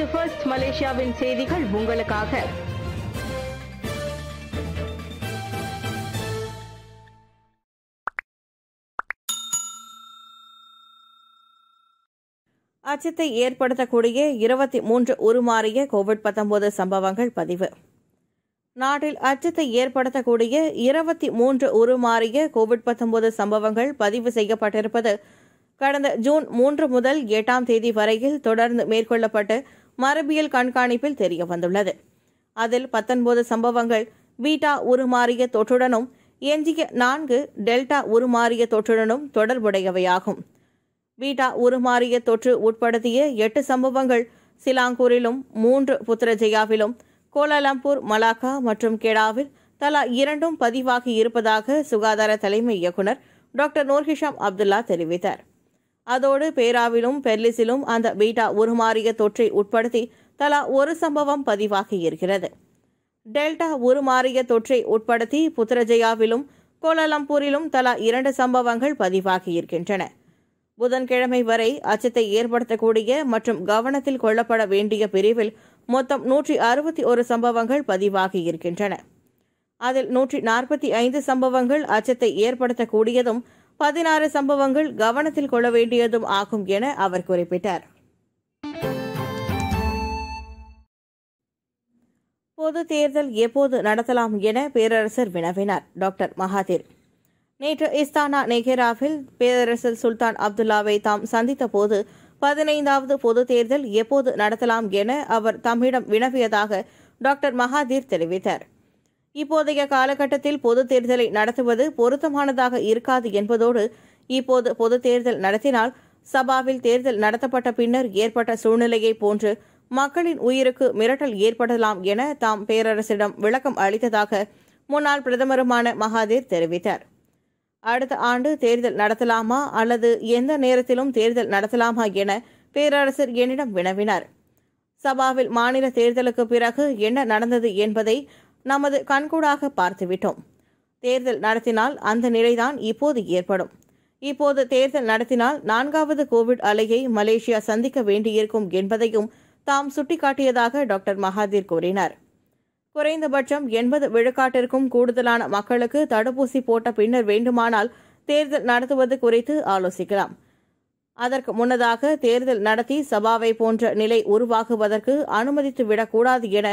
இது ஃபர்ஸ்ட் மலேசியாவின் செய்திகள் உங்களுக்காக அச்சத்தை ஏற்படுத்தக்கூடிய இருபத்தி மூன்று உருமாறிய கோவிட் பத்தொன்பது சம்பவங்கள் பதிவு நாட்டில் அச்சத்தை ஏற்படுத்தக்கூடிய இருபத்தி மூன்று உருமாறிய கோவிட் பத்தொன்பது சம்பவங்கள் பதிவு செய்யப்பட்டிருப்பது கடந்த ஜூன் மூன்று முதல் எட்டாம் தேதி வரையில் தொடர்ந்து மேற்கொள்ளப்பட்டு மரபியல் கண்காணிப்பில் தெரிய வந்துள்ளது அதில் பத்தொன்பது சம்பவங்கள் பீட்டா உருமாறிய தொற்றுடனும் எஞ்சிய நான்கு டெல்டா உருமாறிய தொற்றுடனும் தொடர்புடையவையாகும் பீட்டா உருமாறிய தொற்று உட்படுத்திய எட்டு சம்பவங்கள் சிலாங்கூரிலும் மூன்று புத்திரஜெயாவிலும் கோலாலம்பூர் மலாக்கா மற்றும் கெடாவில் தலா இரண்டும் பதிவாகி இருப்பதாக சுகாதார தலைமை இயக்குநர் டாக்டர் நூர்ஹிஷாம் அப்துல்லா தெரிவித்தார் அதோடு பேராவிலும் பெர்லிஸிலும் அந்த பீட்டா உருமாறிய தொற்றை உட்படுத்தி தலா ஒரு சம்பவம் பதிவாகி இருக்கிறது டெல்டா உருமாறிய தொற்றை உட்படுத்தி புத்திரஜயாவிலும் கோலாலம்பூரிலும் தலா இரண்டு சம்பவங்கள் பதிவாகியிருக்கின்றன புதன்கிழமை வரை அச்சத்தை ஏற்படுத்தக்கூடிய மற்றும் கவனத்தில் கொள்ளப்பட வேண்டிய பிரிவில் மொத்தம் நூற்றி அறுபத்தி ஒரு சம்பவங்கள் பதிவாகியிருக்கின்றன அதில் நூற்றி நாற்பத்தி ஐந்து சம்பவங்கள் அச்சத்தை ஏற்படுத்தக்கூடியதும் பதினாறு சம்பவங்கள் கவனத்தில் கொள்ள வேண்டியதும் ஆகும் என அவர் குறிப்பிட்டார் பொது தேர்தல் எப்போது நடத்தலாம் என பேரரசர் வினவினார் டாக்டர் மகாதீர் நேற்று இஸ்தானா நெஹராவில் பேரரசர் சுல்தான் அப்துல்லாவை தாம் சந்தித்த போது பதினைந்தாவது பொது தேர்தல் எப்போது நடத்தலாம் என அவர் தம்மிடம் வினவியதாக டாக்டர் மகாதீர் தெரிவித்தார் இப்போதைய காலகட்டத்தில் பொது தேர்தலை நடத்துவது பொருத்தமானதாக இருக்காது என்பதோடு இப்போது பொது தேர்தல் நடத்தினால் சபாவில் தேர்தல் நடத்தப்பட்ட பின்னர் ஏற்பட்ட சூழ்நிலையை போன்று மக்களின் உயிருக்கு மிரட்டல் ஏற்படலாம் என தாம் பேரரசிடம் விளக்கம் அளித்ததாக முன்னாள் பிரதமருமான மகாதீர் தெரிவித்தார் அடுத்த ஆண்டு தேர்தல் நடத்தலாமா அல்லது எந்த நேரத்திலும் தேர்தல் நடத்தலாமா என பேரரசர் என்னிடம் வினவினார் சபாவில் மாநில தேர்தலுக்கு பிறகு என்ன நடந்தது என்பதை நமது கண்கூடாக பார்த்துவிட்டோம் தேர்தல் நடத்தினால் அந்த நிலைதான் இப்போது ஏற்படும் இப்போது தேர்தல் நடத்தினால் நான்காவது கோவிட் அலையை மலேசியா சந்திக்க வேண்டியிருக்கும் என்பதையும் தாம் சுட்டிக்காட்டியதாக டாக்டர் மகாதீர் கூறினார் குறைந்தபட்சம் எண்பது விழுக்காட்டிற்கும் கூடுதலான மக்களுக்கு தடுப்பூசி போட்ட பின்னர் வேண்டுமானால் தேர்தல் நடத்துவது குறித்து ஆலோசிக்கலாம் அதற்கு முன்னதாக தேர்தல் நடத்தி சபாவை போன்ற நிலை உருவாகுவதற்கு அனுமதித்துவிடக்கூடாது என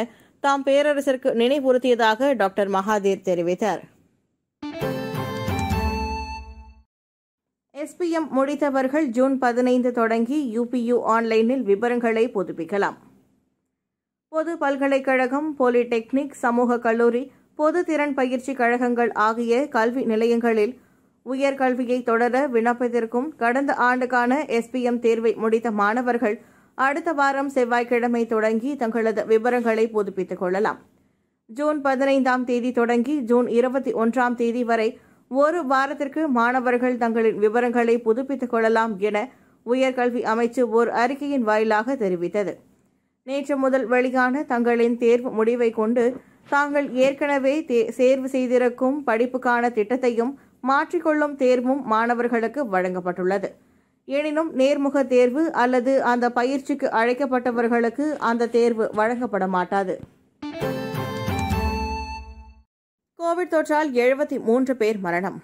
தாம் பேரரசருக்கு நினைவுறுத்தியதாக டாக்டர் மகாதீர் தெரிவித்தார் எஸ்பிஎம் முடித்தவர்கள் ஜூன் பதினைந்து தொடங்கி யூபியு ஆன்லைனில் விவரங்களை புதுப்பிக்கலாம் பொது பல்கலைக்கழகம் போலிடெக்னிக் சமூக கல்லூரி பொது திறன் பயிற்சி கழகங்கள் ஆகிய கல்வி நிலையங்களில் உயர்கல்வியை தொடர விண்ணப்பத்திற்கும் கடந்த ஆண்டுக்கான எஸ்பிஎம் தேர்வை முடித்த மாணவர்கள் அடுத்த வாரம் செவ்வாய்க்கிழமை தொடங்கி தங்களது விவரங்களை புதுப்பித்துக் கொள்ளலாம் ஜூன் பதினைந்தாம் தேதி தொடங்கி ஜூன் இருபத்தி ஒன்றாம் தேதி வரை ஒரு வாரத்திற்கு மாணவர்கள் தங்களின் விவரங்களை புதுப்பித்துக் கொள்ளலாம் என உயர்கல்வி அமைச்சு ஓர் அறிக்கையின் வாயிலாக தெரிவித்தது நேற்று முதல் வெளியான தங்களின் தேர்வு முடிவை கொண்டு தாங்கள் ஏற்கனவே தேர்வு செய்திருக்கும் படிப்புக்கான திட்டத்தையும் மாற்றிக்கொள்ளும் தேர்வும் மாணவர்களுக்கு வழங்கப்பட்டுள்ளது எனினும் நேர்முக தேர்வு அல்லது அந்த பயிற்சிக்கு அழைக்கப்பட்டவர்களுக்கு அந்த தேர்வு வழங்கப்பட மாட்டாது கோவிட் தொற்றால் எழுபத்தி மூன்று பேர் மரணம்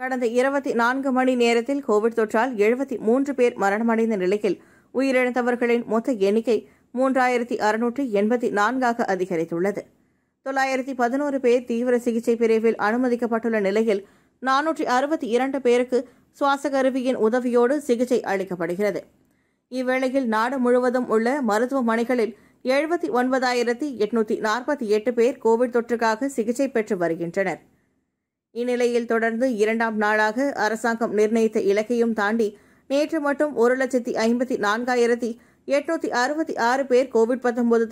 கடந்த இருபத்தி நான்கு மணி நேரத்தில் கோவிட் தொற்றால் எழுபத்தி மூன்று பேர் மரணமடைந்த நிலையில் உயிரிழந்தவர்களின் மொத்த எண்ணிக்கை மூன்றாயிரத்தி அறுநூற்றி எண்பத்தி நான்காக அதிகரித்துள்ளது தொள்ளாயிரத்தி பதினோரு பேர் தீவிர சிகிச்சை பிரிவில் அனுமதிக்கப்பட்டுள்ள நிலையில் நானூற்றி அறுபத்தி இரண்டு பேருக்கு சுவாச கருவியின் உதவியோடு சிகிச்சை அளிக்கப்படுகிறது இவ்வேளையில் நாடு முழுவதும் உள்ள மருத்துவமனைகளில் எழுபத்தி ஒன்பதாயிரத்தி எட்நூத்தி நாற்பத்தி எட்டு பேர் கோவிட் தொற்றுக்காக சிகிச்சை பெற்று வருகின்றனர் இந்நிலையில் தொடர்ந்து இரண்டாம் நாளாக அரசாங்கம் நிர்ணயித்த இலக்கையும் தாண்டி நேற்று மட்டும் ஒரு லட்சத்தி ஐம்பத்தி நான்காயிரத்தி எட்நூத்தி அறுபத்தி ஆறு பேர் கோவிட்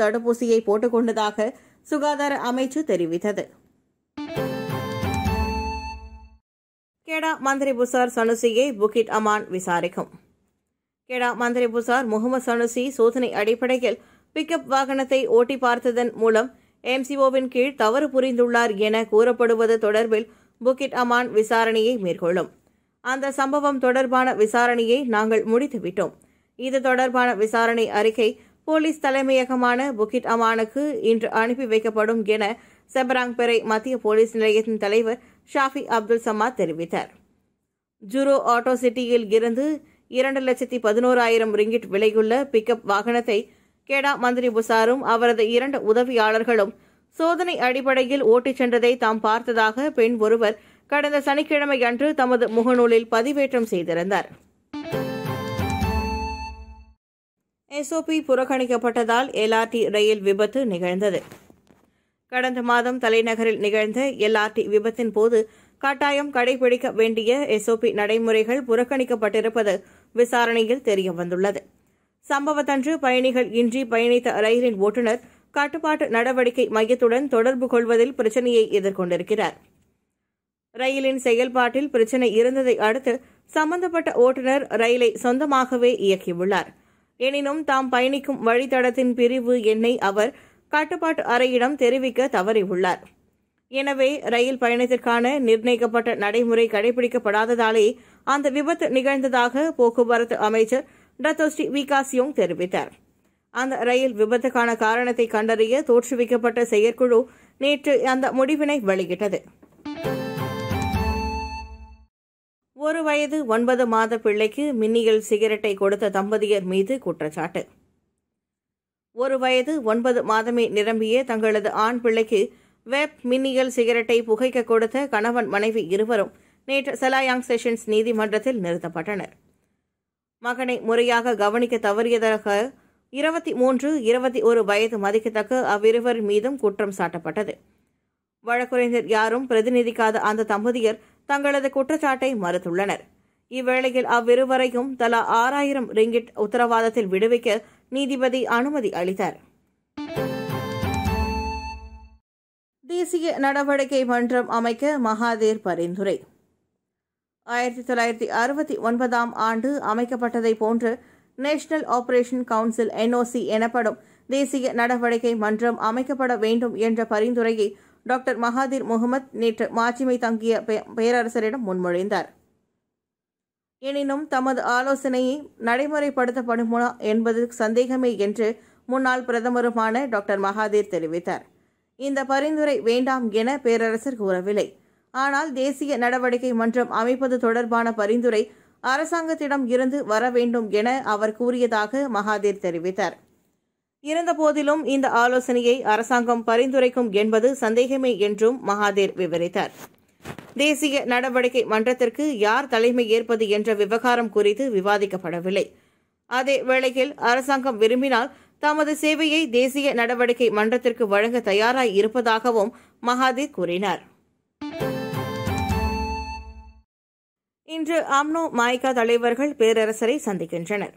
தடுப்பூசியை போட்டுக்கொண்டதாக சுகாதார அமைச்சு தெரிவித்தது கெடா மந்திரி புசார் சனுசியை புகிட் அமான் விசாரிக்கும் கெடா மந்திரி புசார் முகமது சனுசி சோதனை அடிப்படையில் பிக்கப் வாகனத்தை ஓட்டி பார்த்ததன் மூலம் எம்சிஓவின் கீழ் தவறு புரிந்துள்ளார் என கூறப்படுவது தொடர்பில் புகிட் அமான் விசாரணையை மேற்கொள்ளும் அந்த சம்பவம் தொடர்பான விசாரணையை நாங்கள் முடித்துவிட்டோம் இது தொடர்பான விசாரணை அறிக்கை போலீஸ் தலைமையகமான புகிட் அமானுக்கு இன்று அனுப்பி வைக்கப்படும் என பெரை மத்திய போலீஸ் நிலையத்தின் தலைவர் ஷாஃபி அப்துல் சமாத் தெரிவித்தார் ஜுரோ ஆட்டோ சிட்டியில் இருந்து இரண்டு லட்சத்தி பதினோராயிரம் ரிங்கிட் விலையுள்ள பிக்கப் வாகனத்தை கேடா மந்திரி புசாரும் அவரது இரண்டு உதவியாளர்களும் சோதனை அடிப்படையில் ஓட்டிச் சென்றதை தாம் பார்த்ததாக பெண் ஒருவர் கடந்த சனிக்கிழமை அன்று தமது முகநூலில் பதிவேற்றம் செய்திருந்தார் எஸ்ஓபி புறக்கணிக்கப்பட்டதால் எல்ஆர்டி ரயில் விபத்து நிகழ்ந்தது கடந்த மாதம் தலைநகரில் நிகழ்ந்த எல்ஆர்டி விபத்தின் போது கட்டாயம் கடைபிடிக்க வேண்டிய எஸ்ஓபி நடைமுறைகள் புறக்கணிக்கப்பட்டிருப்பது விசாரணையில் தெரியவந்துள்ளது சம்பவத்தன்று பயணிகள் இன்றி பயணித்த ரயிலின் ஓட்டுநர் கட்டுப்பாட்டு நடவடிக்கை மையத்துடன் தொடர்பு கொள்வதில் பிரச்சனையை எதிர்கொண்டிருக்கிறார் ரயிலின் செயல்பாட்டில் பிரச்சனை இருந்ததை அடுத்து சம்பந்தப்பட்ட ஓட்டுநர் ரயிலை சொந்தமாகவே இயக்கியுள்ளார் எனினும் தாம் பயணிக்கும் வழித்தடத்தின் பிரிவு எண்ணை அவர் கட்டுப்பாட்டு அறையிடம் தெரிவிக்க தவறியுள்ளார் எனவே ரயில் பயணத்திற்கான நிர்ணயிக்கப்பட்ட நடைமுறை கடைபிடிக்கப்படாததாலே அந்த விபத்து நிகழ்ந்ததாக போக்குவரத்து அமைச்சர் ஸ்ரீ விகாசியோங் தெரிவித்தார் அந்த ரயில் விபத்துக்கான காரணத்தை கண்டறிய தோற்றுவிக்கப்பட்ட செயற்குழு நேற்று அந்த முடிவினை வெளியிட்டது ஒரு வயது ஒன்பது மாத பிள்ளைக்கு மின்னியல் சிகரெட்டை கொடுத்த தம்பதியர் மீது குற்றச்சாட்டு ஒரு வயது ஒன்பது மாதமே நிரம்பிய தங்களது ஆண் பிள்ளைக்கு வெப் மின்னியல் சிகரெட்டை புகைக்க கொடுத்த கணவன் மனைவி இருவரும் நேற்று செலாயாங் செஷன்ஸ் நீதிமன்றத்தில் நிறுத்தப்பட்டனர் மகனை முறையாக கவனிக்க தவறியதாக இருபத்தி மூன்று இருபத்தி ஒரு வயது மதிக்கத்தக்க அவ்விருவர் மீதும் குற்றம் சாட்டப்பட்டது வழக்குரைஞர் யாரும் பிரதிநிதிக்காத அந்த தம்பதியர் தங்களது குற்றச்சாட்டை மறுத்துள்ளனர் இவ்வேளையில் அவ்விருவரையும் தலா ஆறாயிரம் ரிங்கிட் உத்தரவாதத்தில் விடுவிக்க நீதிபதி அனுமதி அளித்தார் தேசிய நடவடிக்கை மன்றம் அமைக்க மகாதேர் பரிந்துரை ஆயிரத்தி தொள்ளாயிரத்தி அறுபத்தி ஒன்பதாம் ஆண்டு அமைக்கப்பட்டதை போன்று நேஷனல் ஆபரேஷன் கவுன்சில் என்ஓசி எனப்படும் தேசிய நடவடிக்கை மன்றம் அமைக்கப்பட வேண்டும் என்ற பரிந்துரையை டாக்டர் மகாதீர் முகமது நேற்று மாட்சிமை தங்கிய பேரரசரிடம் முன்மொழிந்தார் எனினும் தமது ஆலோசனையை நடைமுறைப்படுத்தப்படுமா என்பது சந்தேகமே என்று முன்னாள் பிரதமருமான டாக்டர் மகாதீர் தெரிவித்தார் இந்த பரிந்துரை வேண்டாம் என பேரரசர் கூறவில்லை ஆனால் தேசிய நடவடிக்கை மன்றம் அமைப்பது தொடர்பான பரிந்துரை அரசாங்கத்திடம் இருந்து வர வேண்டும் என அவர் கூறியதாக மகாதீர் தெரிவித்தார் இருந்தபோதிலும் இந்த ஆலோசனையை அரசாங்கம் பரிந்துரைக்கும் என்பது சந்தேகமே என்றும் மகாதேர் விவரித்தார் தேசிய நடவடிக்கை மன்றத்திற்கு யார் தலைமை ஏற்பது என்ற விவகாரம் குறித்து விவாதிக்கப்படவில்லை அதே வேளையில் அரசாங்கம் விரும்பினால் தமது சேவையை தேசிய நடவடிக்கை மன்றத்திற்கு வழங்க தயாராய் இருப்பதாகவும் மகாதீர் கூறினார் இன்று அம்னோ மாய்கா தலைவர்கள் பேரரசரை சந்திக்கின்றனர்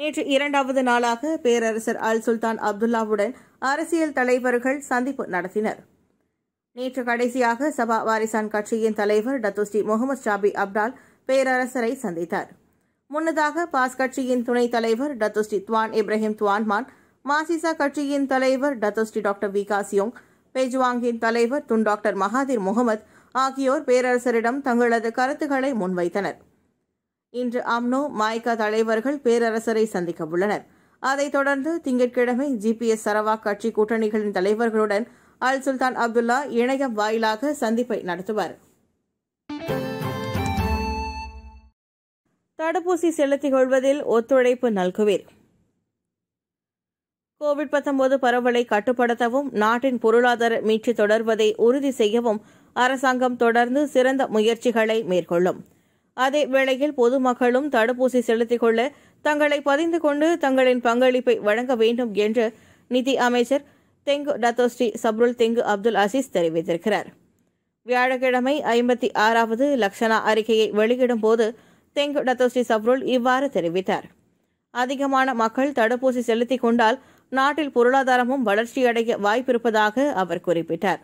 நேற்று இரண்டாவது நாளாக பேரரசர் அல் சுல்தான் அப்துல்லாவுடன் அரசியல் தலைவர்கள் சந்திப்பு நடத்தினர் நேற்று கடைசியாக சபா வாரிசான் கட்சியின் தலைவர் டத்துஸ்ரீ முகமது ஷாபி அப்டால் பேரரசரை சந்தித்தார் முன்னதாக பாஸ் கட்சியின் துணைத் தலைவர் டத்துஸ்ரீ துவான் இப்ராஹிம் துவான்மான் மாசிசா கட்சியின் தலைவர் டத்துஸ்ரீ டாக்டர் விகாஸ் யோங் பேஜ்வாங்கின் தலைவர் துன் டாக்டர் மகாதீர் முகமது ஆகியோர் பேரரசரிடம் தங்களது கருத்துக்களை முன்வைத்தனர் இன்று அம்னோ மாய்கா தலைவர்கள் பேரரசரை சந்திக்க உள்ளனர் அதைத் தொடர்ந்து திங்கட்கிழமை ஜிபிஎஸ் சரவாக் கட்சி கூட்டணிகளின் தலைவர்களுடன் அல் சுல்தான் அப்துல்லா இணையம் வாயிலாக சந்திப்பை நடத்துவார் தடுப்பூசி செலுத்திக் கொள்வதில் ஒத்துழைப்பு நல்குவீர் கோவிட் பரவலை கட்டுப்படுத்தவும் நாட்டின் பொருளாதார மீட்சி தொடர்வதை உறுதி செய்யவும் அரசாங்கம் தொடர்ந்து சிறந்த முயற்சிகளை மேற்கொள்ளும் அதே வேளையில் பொதுமக்களும் தடுப்பூசி செலுத்திக் கொள்ள தங்களை பதிந்து கொண்டு தங்களின் பங்களிப்பை வழங்க வேண்டும் என்று நிதி அமைச்சர் Tengku Datuk Seri Zafrul Tengku Abdul Aziz தெரிவித்திருக்கிறார் வியாழக்கிழமை ஐம்பத்தி ஆறாவது லக்ஷனா அறிக்கையை வெளியிடும் போது தெங்கு டத்தோ ஸ்ரீ சப்ருல் இவ்வாறு தெரிவித்தார் அதிகமான மக்கள் தடுப்பூசி செலுத்திக் கொண்டால் நாட்டில் பொருளாதாரமும் வளர்ச்சியடைய வாய்ப்பிருப்பதாக அவர் குறிப்பிட்டார்